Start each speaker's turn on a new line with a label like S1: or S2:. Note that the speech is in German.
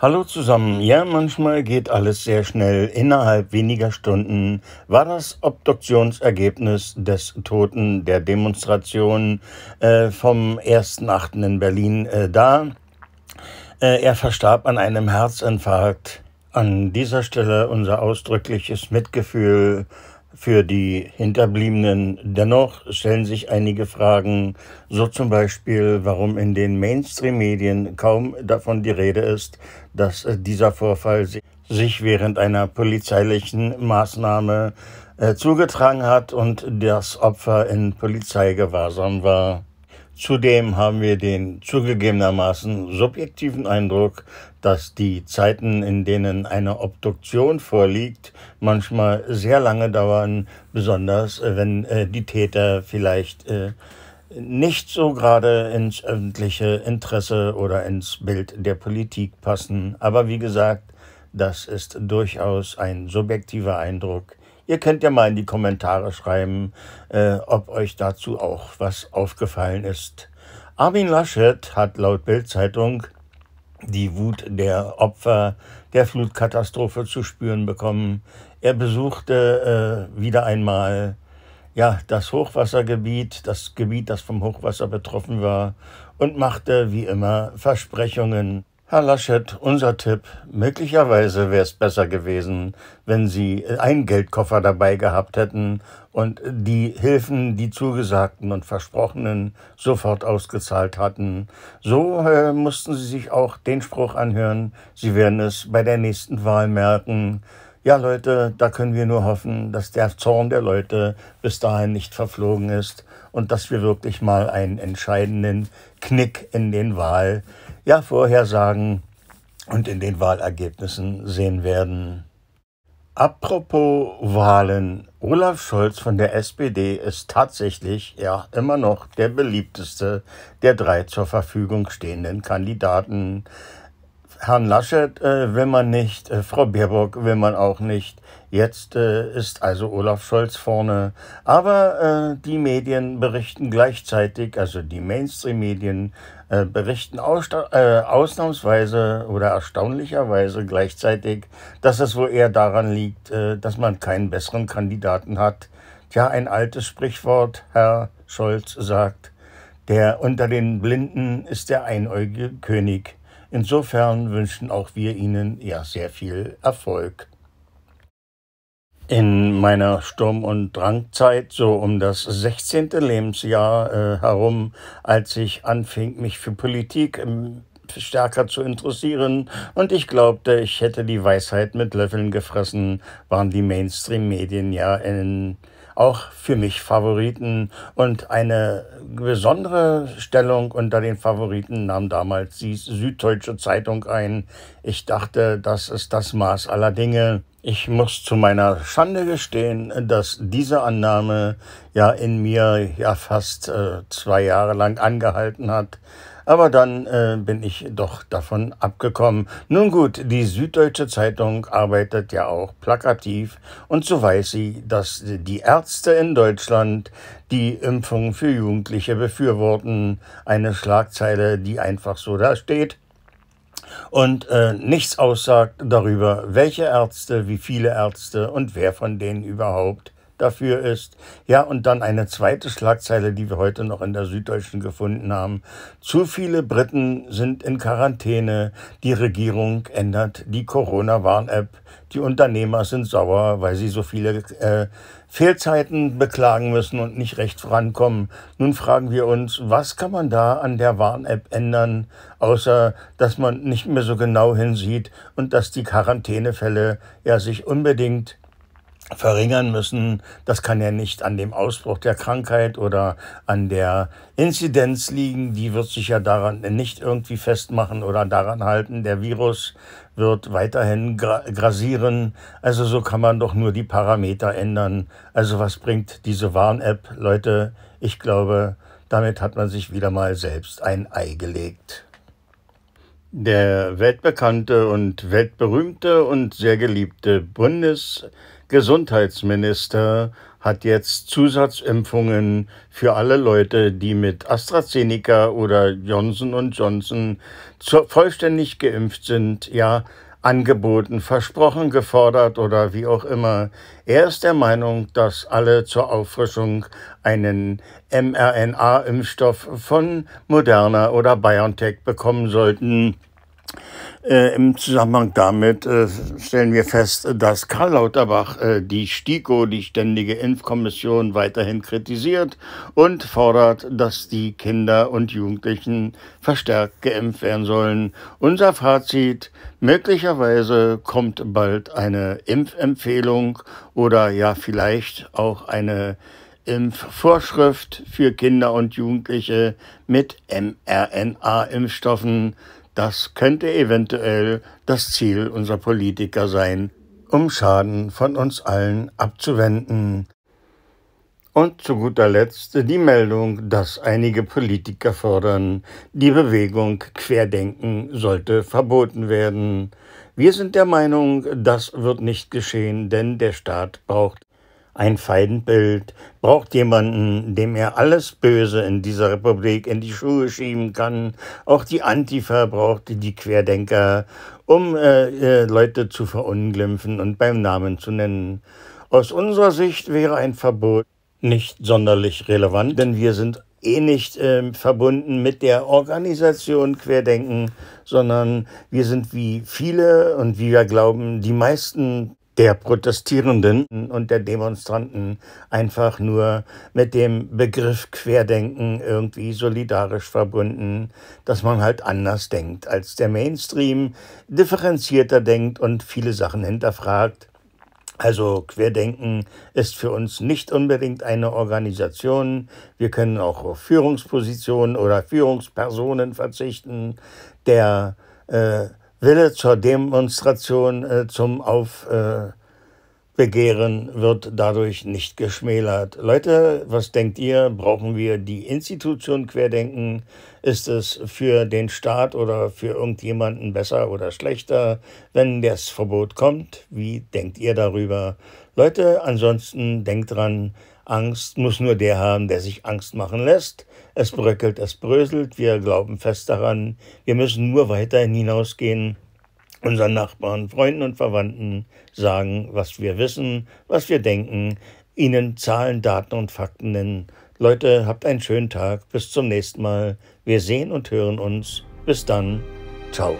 S1: Hallo zusammen. Ja, manchmal geht alles sehr schnell. Innerhalb weniger Stunden war das Obduktionsergebnis des Toten der Demonstration äh, vom 1.8. in Berlin äh, da. Äh, er verstarb an einem Herzinfarkt. An dieser Stelle unser ausdrückliches Mitgefühl für die Hinterbliebenen dennoch stellen sich einige Fragen, so zum Beispiel, warum in den Mainstream-Medien kaum davon die Rede ist, dass dieser Vorfall sich während einer polizeilichen Maßnahme äh, zugetragen hat und das Opfer in Polizeigewahrsam war. Zudem haben wir den zugegebenermaßen subjektiven Eindruck, dass die Zeiten, in denen eine Obduktion vorliegt, manchmal sehr lange dauern, besonders äh, wenn äh, die Täter vielleicht äh, nicht so gerade ins öffentliche Interesse oder ins Bild der Politik passen. Aber wie gesagt, das ist durchaus ein subjektiver Eindruck, Ihr könnt ja mal in die Kommentare schreiben, äh, ob euch dazu auch was aufgefallen ist. Armin Laschet hat laut Bildzeitung die Wut der Opfer der Flutkatastrophe zu spüren bekommen. Er besuchte äh, wieder einmal ja, das Hochwassergebiet, das Gebiet, das vom Hochwasser betroffen war, und machte wie immer Versprechungen. Herr Laschet, unser Tipp. Möglicherweise wäre es besser gewesen, wenn Sie äh, einen Geldkoffer dabei gehabt hätten und die Hilfen, die zugesagten und versprochenen, sofort ausgezahlt hatten. So äh, mussten Sie sich auch den Spruch anhören, Sie werden es bei der nächsten Wahl merken, ja, Leute, da können wir nur hoffen, dass der Zorn der Leute bis dahin nicht verflogen ist und dass wir wirklich mal einen entscheidenden Knick in den Wahl, ja, Vorhersagen und in den Wahlergebnissen sehen werden. Apropos Wahlen, Olaf Scholz von der SPD ist tatsächlich ja immer noch der beliebteste der drei zur Verfügung stehenden Kandidaten. Herrn Laschet äh, will man nicht, äh, Frau Baerbock will man auch nicht. Jetzt äh, ist also Olaf Scholz vorne. Aber äh, die Medien berichten gleichzeitig, also die Mainstream-Medien äh, berichten aus, äh, ausnahmsweise oder erstaunlicherweise gleichzeitig, dass es wohl eher daran liegt, äh, dass man keinen besseren Kandidaten hat. Tja, ein altes Sprichwort, Herr Scholz sagt, der unter den Blinden ist der einäugige König. Insofern wünschen auch wir Ihnen ja sehr viel Erfolg. In meiner Sturm- und Drangzeit, so um das 16. Lebensjahr äh, herum, als ich anfing, mich für Politik ähm, stärker zu interessieren und ich glaubte, ich hätte die Weisheit mit Löffeln gefressen, waren die Mainstream-Medien ja in auch für mich Favoriten. Und eine besondere Stellung unter den Favoriten nahm damals die Süddeutsche Zeitung ein. Ich dachte, das ist das Maß aller Dinge. Ich muss zu meiner Schande gestehen, dass diese Annahme ja in mir ja fast äh, zwei Jahre lang angehalten hat. Aber dann äh, bin ich doch davon abgekommen. Nun gut, die Süddeutsche Zeitung arbeitet ja auch plakativ und so weiß sie, dass die Ärzte in Deutschland die Impfung für Jugendliche befürworten. Eine Schlagzeile, die einfach so da steht und äh, nichts aussagt darüber, welche Ärzte, wie viele Ärzte und wer von denen überhaupt dafür ist. Ja, und dann eine zweite Schlagzeile, die wir heute noch in der Süddeutschen gefunden haben. Zu viele Briten sind in Quarantäne. Die Regierung ändert die Corona-Warn-App. Die Unternehmer sind sauer, weil sie so viele äh, Fehlzeiten beklagen müssen und nicht recht vorankommen. Nun fragen wir uns, was kann man da an der Warn-App ändern, außer dass man nicht mehr so genau hinsieht und dass die Quarantänefälle ja sich unbedingt verringern müssen. Das kann ja nicht an dem Ausbruch der Krankheit oder an der Inzidenz liegen. Die wird sich ja daran nicht irgendwie festmachen oder daran halten. Der Virus wird weiterhin grasieren. Also so kann man doch nur die Parameter ändern. Also was bringt diese Warn-App? Leute, ich glaube, damit hat man sich wieder mal selbst ein Ei gelegt. Der weltbekannte und weltberühmte und sehr geliebte Bundes Gesundheitsminister hat jetzt Zusatzimpfungen für alle Leute, die mit AstraZeneca oder Johnson Johnson vollständig geimpft sind, ja angeboten, versprochen, gefordert oder wie auch immer. Er ist der Meinung, dass alle zur Auffrischung einen mRNA-Impfstoff von Moderna oder BioNTech bekommen sollten. Äh, Im Zusammenhang damit äh, stellen wir fest, dass Karl Lauterbach äh, die STIKO, die Ständige Impfkommission, weiterhin kritisiert und fordert, dass die Kinder und Jugendlichen verstärkt geimpft werden sollen. Unser Fazit, möglicherweise kommt bald eine Impfempfehlung oder ja vielleicht auch eine Impfvorschrift für Kinder und Jugendliche mit mRNA-Impfstoffen. Das könnte eventuell das Ziel unserer Politiker sein, um Schaden von uns allen abzuwenden. Und zu guter Letzt die Meldung, dass einige Politiker fordern, die Bewegung Querdenken sollte verboten werden. Wir sind der Meinung, das wird nicht geschehen, denn der Staat braucht ein Feindbild, braucht jemanden, dem er alles Böse in dieser Republik in die Schuhe schieben kann. Auch die Antifa braucht die Querdenker, um äh, äh, Leute zu verunglimpfen und beim Namen zu nennen. Aus unserer Sicht wäre ein Verbot nicht sonderlich relevant, denn wir sind eh nicht äh, verbunden mit der Organisation Querdenken, sondern wir sind wie viele und wie wir glauben, die meisten der Protestierenden und der Demonstranten einfach nur mit dem Begriff Querdenken irgendwie solidarisch verbunden, dass man halt anders denkt als der Mainstream, differenzierter denkt und viele Sachen hinterfragt. Also Querdenken ist für uns nicht unbedingt eine Organisation. Wir können auch auf Führungspositionen oder Führungspersonen verzichten. Der äh, Wille zur Demonstration, äh, zum Aufbegehren äh, wird dadurch nicht geschmälert. Leute, was denkt ihr? Brauchen wir die Institution Querdenken? Ist es für den Staat oder für irgendjemanden besser oder schlechter, wenn das Verbot kommt? Wie denkt ihr darüber? Leute, ansonsten denkt dran, Angst muss nur der haben, der sich Angst machen lässt. Es bröckelt, es bröselt, wir glauben fest daran, wir müssen nur weiterhin hinausgehen, unseren Nachbarn, Freunden und Verwandten sagen, was wir wissen, was wir denken, ihnen Zahlen, Daten und Fakten nennen. Leute, habt einen schönen Tag, bis zum nächsten Mal. Wir sehen und hören uns. Bis dann. Ciao.